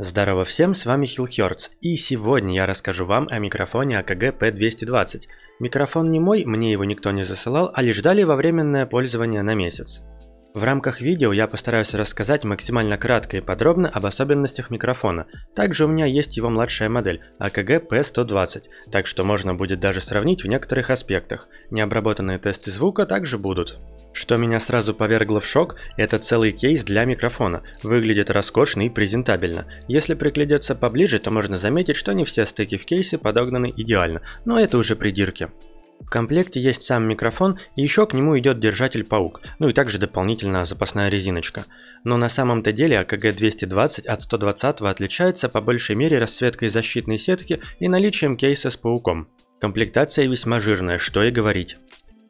Здорово всем, с вами Хилхерц, и сегодня я расскажу вам о микрофоне AKG а P220. Микрофон не мой, мне его никто не засылал, а лишь дали во временное пользование на месяц. В рамках видео я постараюсь рассказать максимально кратко и подробно об особенностях микрофона. Также у меня есть его младшая модель AKG а P120, так что можно будет даже сравнить в некоторых аспектах. Необработанные тесты звука также будут. Что меня сразу повергло в шок, это целый кейс для микрофона. Выглядит роскошно и презентабельно. Если приглядеться поближе, то можно заметить, что не все стыки в кейсе подогнаны идеально, но это уже придирки. В комплекте есть сам микрофон, и еще к нему идет держатель-паук, ну и также дополнительно запасная резиночка. Но на самом-то деле АКГ-220 от 120 отличается по большей мере расцветкой защитной сетки и наличием кейса с пауком. Комплектация весьма жирная, что и говорить.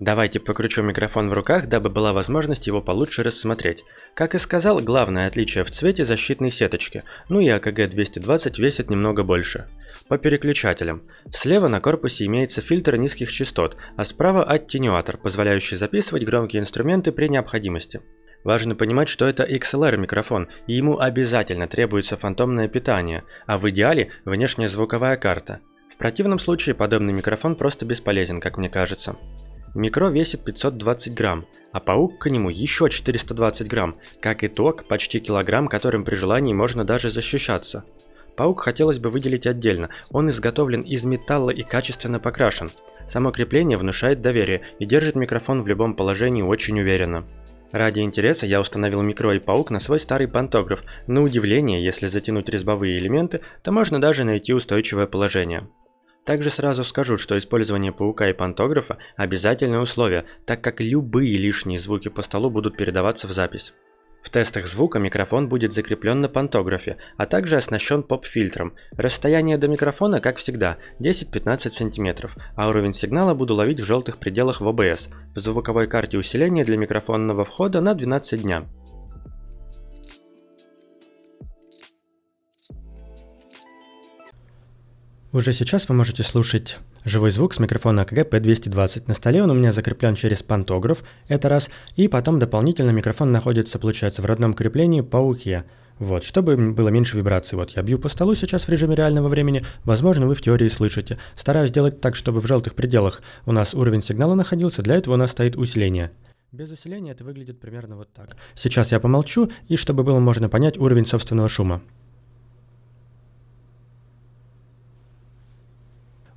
Давайте покручу микрофон в руках, дабы была возможность его получше рассмотреть. Как и сказал, главное отличие в цвете защитной сеточки, ну и АКГ-220 весит немного больше. По переключателям. Слева на корпусе имеется фильтр низких частот, а справа аттенюатор, позволяющий записывать громкие инструменты при необходимости. Важно понимать, что это XLR микрофон, и ему обязательно требуется фантомное питание, а в идеале внешняя звуковая карта. В противном случае подобный микрофон просто бесполезен, как мне кажется. Микро весит 520 грамм, а паук к нему еще 420 грамм. Как итог, почти килограмм, которым при желании можно даже защищаться. Паук хотелось бы выделить отдельно. Он изготовлен из металла и качественно покрашен. Само крепление внушает доверие и держит микрофон в любом положении очень уверенно. Ради интереса я установил микро и паук на свой старый пантограф. На удивление, если затянуть резьбовые элементы, то можно даже найти устойчивое положение. Также сразу скажу, что использование паука и пантографа – обязательное условие, так как любые лишние звуки по столу будут передаваться в запись. В тестах звука микрофон будет закреплен на пантографе, а также оснащен поп-фильтром. Расстояние до микрофона, как всегда, 10-15 см, а уровень сигнала буду ловить в желтых пределах в ОБС, в звуковой карте усиления для микрофонного входа на 12 дня. Уже сейчас вы можете слушать живой звук с микрофона КГП-220. На столе он у меня закреплен через пантограф, это раз, и потом дополнительно микрофон находится, получается, в родном креплении по Вот, чтобы было меньше вибраций. Вот я бью по столу сейчас в режиме реального времени, возможно, вы в теории слышите. Стараюсь сделать так, чтобы в желтых пределах у нас уровень сигнала находился, для этого у нас стоит усиление. Без усиления это выглядит примерно вот так. Сейчас я помолчу, и чтобы было можно понять уровень собственного шума.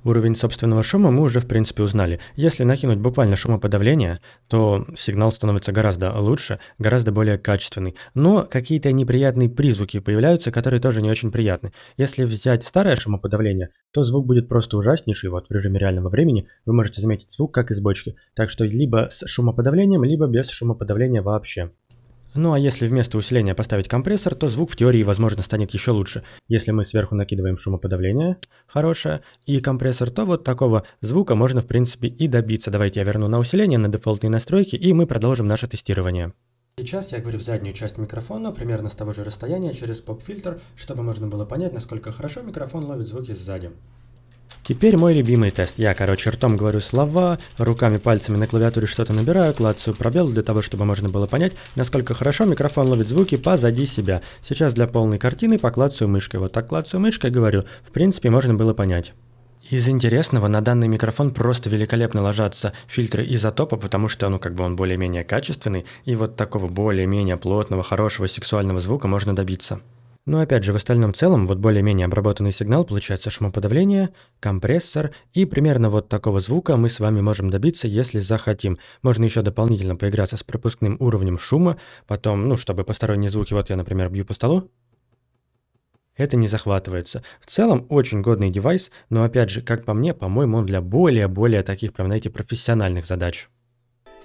Уровень собственного шума мы уже в принципе узнали. Если накинуть буквально шумоподавление, то сигнал становится гораздо лучше, гораздо более качественный. Но какие-то неприятные призвуки появляются, которые тоже не очень приятны. Если взять старое шумоподавление, то звук будет просто ужаснейший. Вот в режиме реального времени вы можете заметить звук как из бочки. Так что либо с шумоподавлением, либо без шумоподавления вообще. Ну а если вместо усиления поставить компрессор, то звук в теории, возможно, станет еще лучше. Если мы сверху накидываем шумоподавление, хорошее, и компрессор, то вот такого звука можно, в принципе, и добиться. Давайте я верну на усиление, на дефолтные настройки, и мы продолжим наше тестирование. Сейчас я говорю в заднюю часть микрофона, примерно с того же расстояния, через поп-фильтр, чтобы можно было понять, насколько хорошо микрофон ловит звуки сзади. Теперь мой любимый тест. Я, короче, ртом говорю слова, руками, пальцами на клавиатуре что-то набираю, клацаю пробел для того, чтобы можно было понять, насколько хорошо микрофон ловит звуки позади себя. Сейчас для полной картины поклацаю мышкой. Вот так клацаю мышкой, говорю. В принципе, можно было понять. Из интересного на данный микрофон просто великолепно ложатся фильтры изотопа, потому что, ну, как бы он более-менее качественный, и вот такого более-менее плотного, хорошего сексуального звука можно добиться. Но опять же, в остальном целом, вот более-менее обработанный сигнал получается шумоподавление, компрессор, и примерно вот такого звука мы с вами можем добиться, если захотим. Можно еще дополнительно поиграться с пропускным уровнем шума, потом, ну, чтобы посторонние звуки, вот я, например, бью по столу, это не захватывается. В целом, очень годный девайс, но опять же, как по мне, по-моему, он для более-более таких, прям, знаете, профессиональных задач.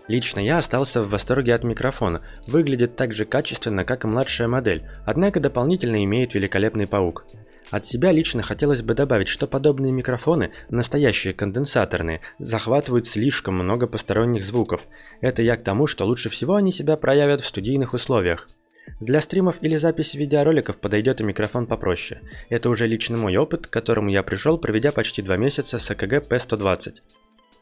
Лично я остался в восторге от микрофона, выглядит так же качественно, как и младшая модель, однако дополнительно имеет великолепный паук. От себя лично хотелось бы добавить, что подобные микрофоны, настоящие конденсаторные, захватывают слишком много посторонних звуков. Это я к тому, что лучше всего они себя проявят в студийных условиях. Для стримов или записи видеороликов подойдет и микрофон попроще. Это уже лично мой опыт, к которому я пришел, проведя почти два месяца с АКГ P120.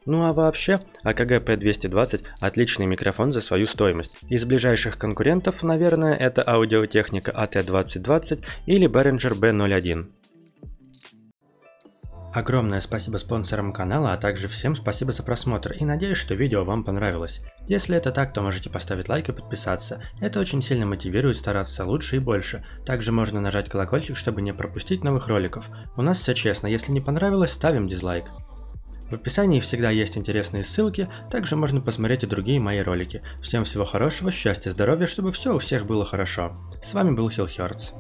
Ну а вообще, AKG а P220 отличный микрофон за свою стоимость. Из ближайших конкурентов, наверное, это аудиотехника AT2020 а или Behringer B01. Огромное спасибо спонсорам канала, а также всем спасибо за просмотр и надеюсь, что видео вам понравилось. Если это так, то можете поставить лайк и подписаться. Это очень сильно мотивирует стараться лучше и больше. Также можно нажать колокольчик, чтобы не пропустить новых роликов. У нас все честно, если не понравилось, ставим дизлайк. В описании всегда есть интересные ссылки, также можно посмотреть и другие мои ролики. Всем всего хорошего, счастья, здоровья, чтобы все у всех было хорошо. С вами был Хилхерц.